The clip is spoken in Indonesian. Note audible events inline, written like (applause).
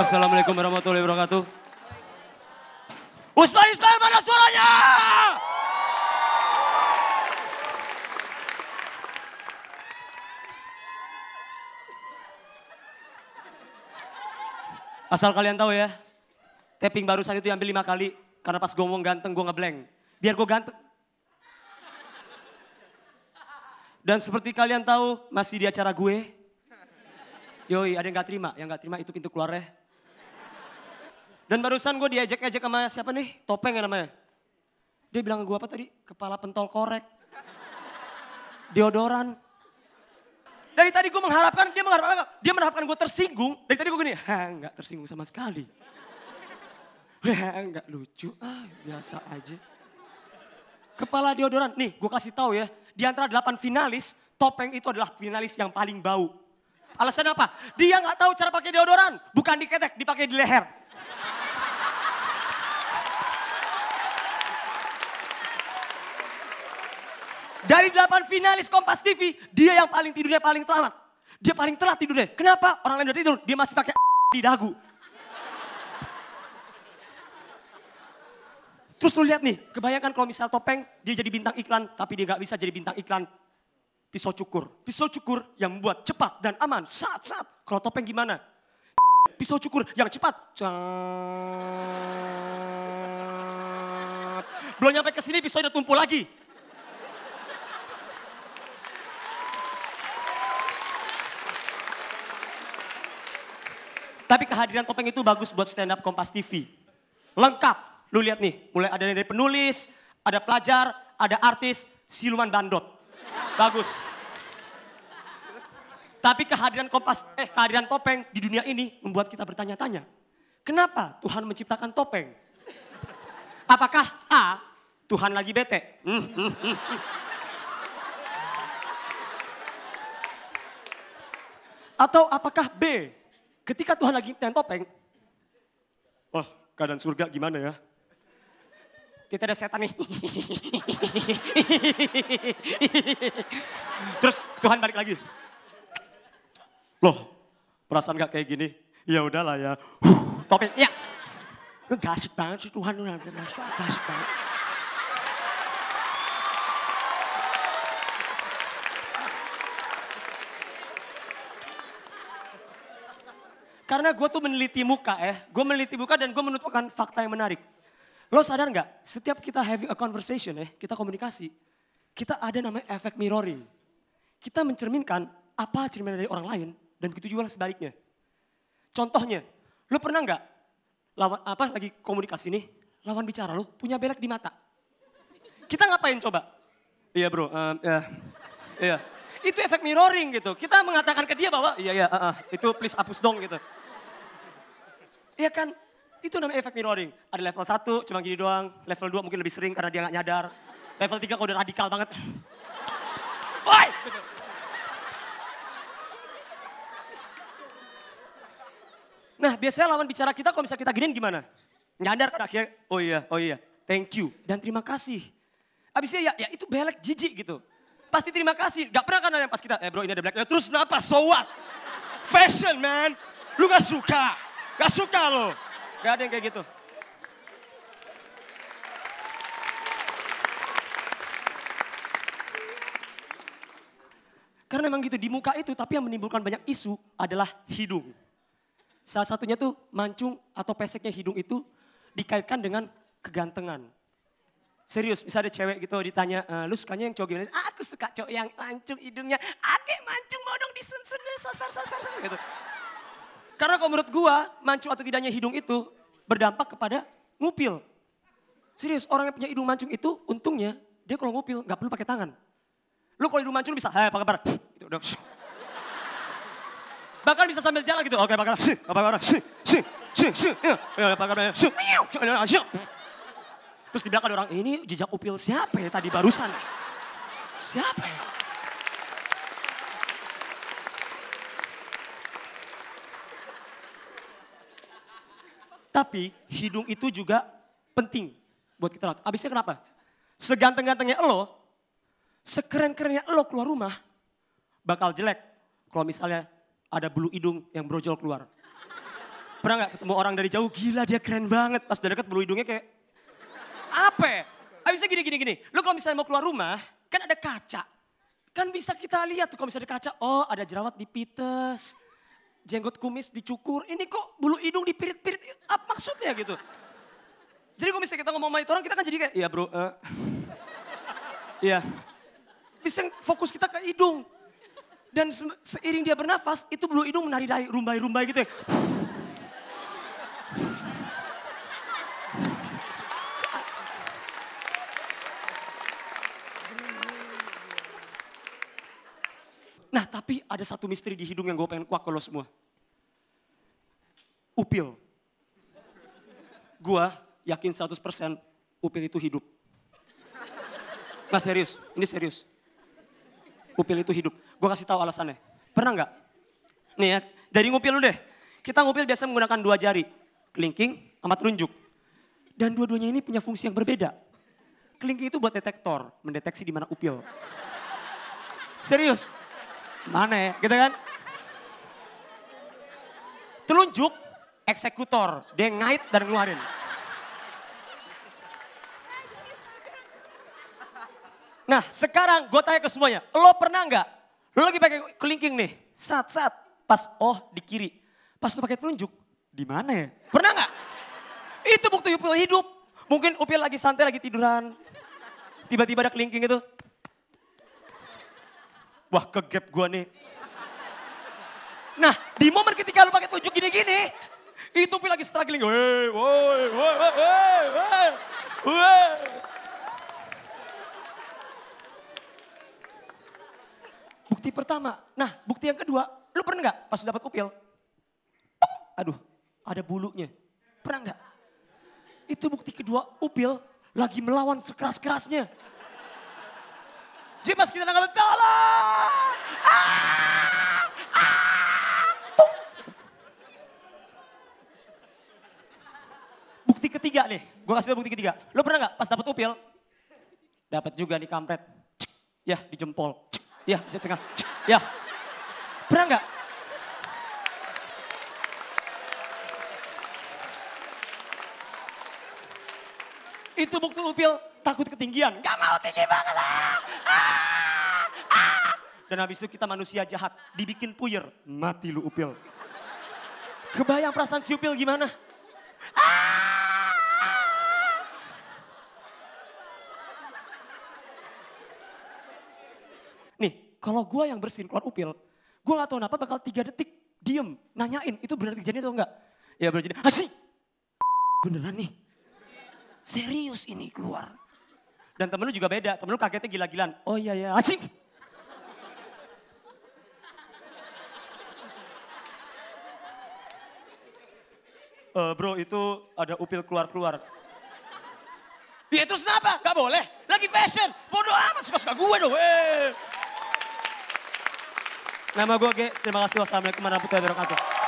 Assalamualaikum warahmatullahi wabarakatuh. Usman Ismail mana suaranya? Asal kalian tahu ya, taping barusan itu ambil lima kali karena pas gomong ganteng gue ngeblank. Biar gue ganteng. Dan seperti kalian tahu masih di acara gue. Yoi ada yang gak terima, yang gak terima itu pintu keluar ya. Dan barusan gue diajak-ajak sama siapa nih? Topeng ya namanya. Dia bilang ke gue apa tadi? Kepala pentol korek. Deodoran. Dari tadi gue mengharapkan, dia mengharapkan, dia mengharapkan gue tersinggung. Dari tadi gue gini, ha nggak tersinggung sama sekali. Udah (laughs) nggak lucu, ah biasa aja. Kepala deodoran, nih gue kasih tahu ya. Di antara delapan finalis, topeng itu adalah finalis yang paling bau. Alasan apa? Dia nggak tahu cara pakai deodoran. Bukan diketek, dipakai di leher. Dari delapan finalis Kompas TV, dia yang paling tidurnya paling telat. Dia paling telat tidurnya. Kenapa? Orang lain udah tidur, dia masih pakai (laughs) di dagu. Terus lu lihat nih, kebayangkan kalau misal topeng, dia jadi bintang iklan, tapi dia gak bisa jadi bintang iklan pisau cukur. Pisau cukur yang membuat cepat dan aman, saat saat. Kalau topeng gimana? (laughs) Pisau cukur yang cepat. Cat. Belum nyampe ke sini pisau udah tumpul lagi. Tapi kehadiran topeng itu bagus buat stand up Kompas TV. Lengkap. Lu lihat nih, mulai ada dari penulis, ada pelajar, ada artis, siluman bandot. Bagus. Tapi kehadiran kompas, eh kehadiran topeng di dunia ini membuat kita bertanya-tanya. Kenapa Tuhan menciptakan topeng? Apakah A, Tuhan lagi bete? Hmm, hmm, hmm. hmm. Atau apakah B, Ketika Tuhan lagi nyan topeng, wah keadaan surga gimana ya? Kita ada setan nih. (laughs) Terus Tuhan balik lagi. Loh, perasaan gak kayak gini? Ya udahlah ya. topeng, ya. Gasik banget sih Tuhan, asik banget. Karena gue tuh meneliti muka ya. Gue meneliti muka dan gue menutupkan fakta yang menarik. Lo sadar nggak? Setiap kita having a conversation ya, kita komunikasi. Kita ada namanya efek mirroring. Kita mencerminkan apa cerminan dari orang lain dan begitu juga sebaliknya. Contohnya, lo pernah nggak lawan apa lagi komunikasi nih lawan bicara lo punya belek di mata. Kita ngapain coba? Iya bro, um, ya, iya. Itu efek mirroring gitu. Kita mengatakan ke dia bahwa iya iya uh, uh, itu please hapus dong gitu. Iya kan? Itu namanya efek mirroring. Ada level 1 cuma gini doang. Level 2 mungkin lebih sering karena dia nggak nyadar. Level 3 kalau udah radikal banget. Woi! Nah biasanya lawan bicara kita kalau misalnya kita giniin gimana? Nyadar kan akhirnya, oh iya, oh iya, thank you dan terima kasih. Abisnya ya, ya itu belek jijik gitu. Pasti terima kasih, gak pernah kan ada yang pas kita, eh bro ini ada belek, ya terus kenapa, so what? Fashion man, lu gak suka. Gak suka lo. Gak ada yang kayak gitu. Karena memang gitu di muka itu tapi yang menimbulkan banyak isu adalah hidung. Salah satunya tuh mancung atau peseknya hidung itu dikaitkan dengan kegantengan. Serius, bisa ada cewek gitu ditanya, e, lu sukanya yang cowok gimana? Aku suka cowok yang mancung hidungnya, ake mancung mau dong disun-sun, sosar-sosar gitu. Karena kalau menurut gua mancung atau tidaknya hidung itu berdampak kepada ngupil. Serius, orang yang punya hidung mancung itu untungnya dia kalau ngupil nggak perlu pakai tangan. Lu kalau hidung mancung bisa, "Hai, apa kabar?" itu udah. Bahkan bisa sambil jalan gitu. Oke, Sih, Apa kabar? Terus di belakang ada orang, ini jejak upil siapa ya tadi barusan? Siapa ya? Tapi hidung itu juga penting buat kita lihat. Abisnya kenapa? Seganteng-gantengnya lo, sekeren-kerennya lo keluar rumah, bakal jelek kalau misalnya ada bulu hidung yang brojol keluar. Pernah nggak ketemu orang dari jauh, gila dia keren banget. Pas dari deket bulu hidungnya kayak, apa ya? Abisnya gini, gini, gini. Lo kalau misalnya mau keluar rumah, kan ada kaca. Kan bisa kita lihat tuh kalau misalnya ada kaca, oh ada jerawat di pites jenggot kumis dicukur, ini kok bulu hidung dipirit-pirit, apa maksudnya gitu. Jadi kalau misalnya kita ngomong sama orang, kita kan jadi kayak, iya bro, uh. (laughs) iya. Bisa fokus kita ke hidung. Dan seiring dia bernafas, itu bulu hidung menari-dari, rumbai-rumbai gitu ya. Nah tapi ada satu misteri di hidung yang gue pengen kuak ke semua. Upil. Gue yakin 100% upil itu hidup. Nah serius, ini serius. Upil itu hidup. Gue kasih tahu alasannya. Pernah nggak? Nih ya, dari ngupil lu deh. Kita ngupil biasa menggunakan dua jari. Kelingking sama telunjuk. Dan dua-duanya ini punya fungsi yang berbeda. Kelingking itu buat detektor, mendeteksi di mana upil. Serius, Mana ya, gitu kan? Telunjuk, eksekutor. Dia ngait dan ngeluarin. Nah sekarang gue tanya ke semuanya, lo pernah nggak? Lo lagi pakai kelingking nih, saat-saat pas oh di kiri, pas lo pakai telunjuk, di mana ya? Pernah nggak? Itu bukti upil hidup. Mungkin upil lagi santai lagi tiduran, tiba-tiba ada kelingking itu wah kegap gue nih. Nah, di momen ketika lu pakai tunjuk gini-gini, itu pun lagi struggling. Woi, woi, woi, woi, woi, Bukti pertama. Nah, bukti yang kedua, lu pernah nggak pas dapat upil? Aduh, ada bulunya. Pernah nggak? Itu bukti kedua, upil lagi melawan sekeras-kerasnya de kita kita tolong. Bukti ketiga nih, gue kasih bukti ketiga. Lo pernah nggak pas dapet upil? Dapat juga nih kampret. Cik. Ya, di jempol. Ya, di tengah. Ya. Pernah nggak? Itu bukti upil takut ketinggian. Gak mau tinggi banget lah. Ah, ah. Dan habis itu kita manusia jahat, dibikin puyer, mati lu upil. Kebayang perasaan si upil gimana? Ah, Nih, kalau gue yang bersihin keluar upil, gue gak tau kenapa bakal tiga detik diem, nanyain itu benar terjadi atau enggak. Ya benar jadi, asik. Beneran nih, serius ini keluar. Dan temen lu juga beda, temen lu kagetnya gila-gilaan. Oh iya iya, asik. Uh, (laughs) bro itu ada upil keluar-keluar. Ya terus kenapa? Gak boleh. Lagi fashion. Bodoh amat suka-suka gue dong. Hey. Eh. Nama gue Ge. Terima kasih. Wassalamualaikum warahmatullahi wabarakatuh.